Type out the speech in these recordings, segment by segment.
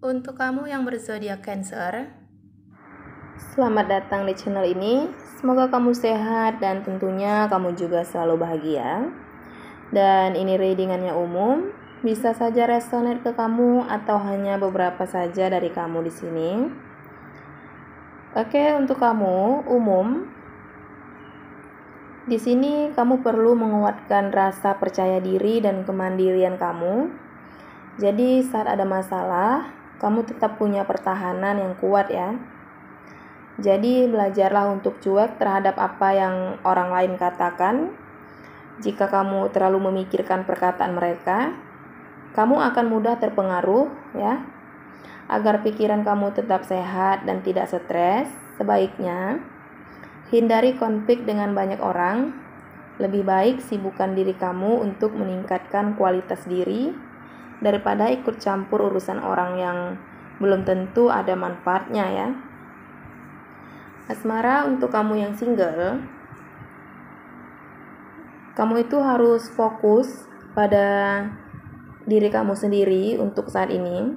Untuk kamu yang berzodiak Cancer, selamat datang di channel ini. Semoga kamu sehat dan tentunya kamu juga selalu bahagia. Dan ini readingannya umum, bisa saja resonate ke kamu atau hanya beberapa saja dari kamu di sini. Oke, untuk kamu umum di sini kamu perlu menguatkan rasa percaya diri dan kemandirian kamu. Jadi saat ada masalah, kamu tetap punya pertahanan yang kuat ya. Jadi belajarlah untuk cuek terhadap apa yang orang lain katakan. Jika kamu terlalu memikirkan perkataan mereka, kamu akan mudah terpengaruh ya. Agar pikiran kamu tetap sehat dan tidak stres, sebaiknya hindari konflik dengan banyak orang. Lebih baik sibukkan diri kamu untuk meningkatkan kualitas diri daripada ikut campur urusan orang yang belum tentu ada manfaatnya ya. Asmara untuk kamu yang single, kamu itu harus fokus pada diri kamu sendiri untuk saat ini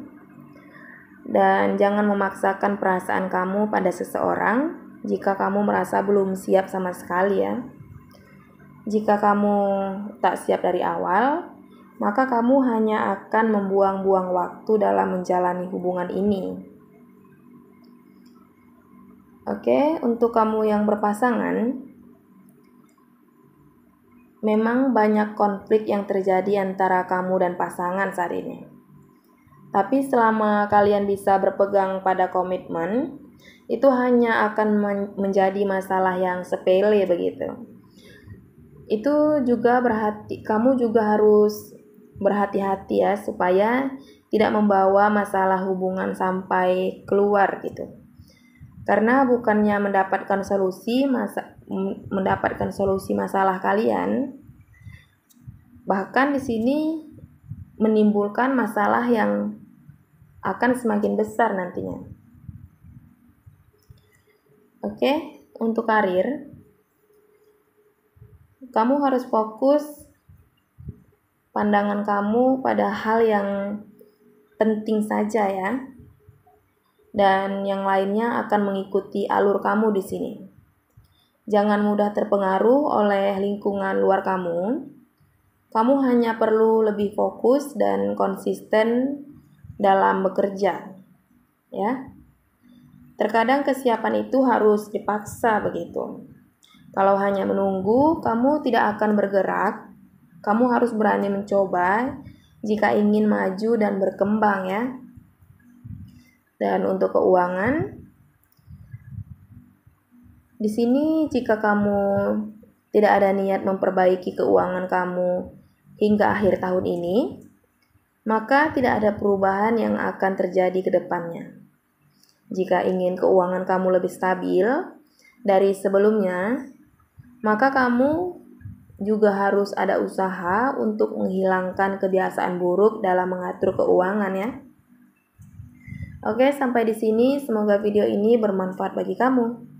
dan jangan memaksakan perasaan kamu pada seseorang jika kamu merasa belum siap sama sekali ya. Jika kamu tak siap dari awal, maka kamu hanya akan membuang-buang waktu dalam menjalani hubungan ini. Oke, untuk kamu yang berpasangan, memang banyak konflik yang terjadi antara kamu dan pasangan saat ini. Tapi selama kalian bisa berpegang pada komitmen, itu hanya akan men menjadi masalah yang sepele begitu. Itu juga berhati kamu juga harus berhati-hati ya supaya tidak membawa masalah hubungan sampai keluar gitu. Karena bukannya mendapatkan solusi masa mendapatkan solusi masalah kalian bahkan di sini menimbulkan masalah yang akan semakin besar nantinya. Oke, untuk karir kamu harus fokus pandangan kamu pada hal yang penting saja ya. Dan yang lainnya akan mengikuti alur kamu di sini. Jangan mudah terpengaruh oleh lingkungan luar kamu. Kamu hanya perlu lebih fokus dan konsisten dalam bekerja. Ya. Terkadang kesiapan itu harus dipaksa begitu. Kalau hanya menunggu, kamu tidak akan bergerak kamu harus berani mencoba jika ingin maju dan berkembang ya. Dan untuk keuangan, di sini jika kamu tidak ada niat memperbaiki keuangan kamu hingga akhir tahun ini, maka tidak ada perubahan yang akan terjadi ke depannya. Jika ingin keuangan kamu lebih stabil dari sebelumnya, maka kamu juga harus ada usaha untuk menghilangkan kebiasaan buruk dalam mengatur keuangan ya. Oke, sampai di sini semoga video ini bermanfaat bagi kamu.